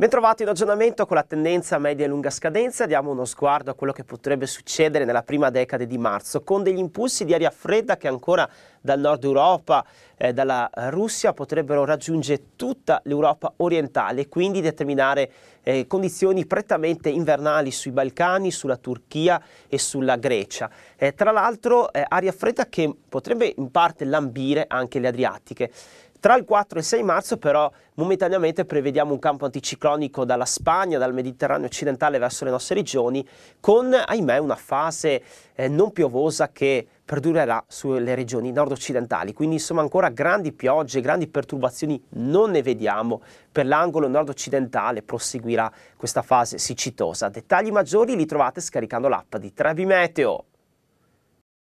Bentrovati in aggiornamento con la tendenza a media e lunga scadenza, diamo uno sguardo a quello che potrebbe succedere nella prima decade di marzo, con degli impulsi di aria fredda che ancora dal nord Europa, eh, dalla Russia, potrebbero raggiungere tutta l'Europa orientale e quindi determinare eh, condizioni prettamente invernali sui Balcani, sulla Turchia e sulla Grecia. Eh, tra l'altro eh, aria fredda che potrebbe in parte lambire anche le Adriatiche. Tra il 4 e il 6 marzo però momentaneamente prevediamo un campo anticiclonico dalla Spagna, dal Mediterraneo occidentale verso le nostre regioni con ahimè una fase eh, non piovosa che perdurerà sulle regioni nord-occidentali, quindi insomma ancora grandi piogge, grandi perturbazioni non ne vediamo, per l'angolo nord-occidentale proseguirà questa fase siccitosa. Dettagli maggiori li trovate scaricando l'app di Trebi Meteo.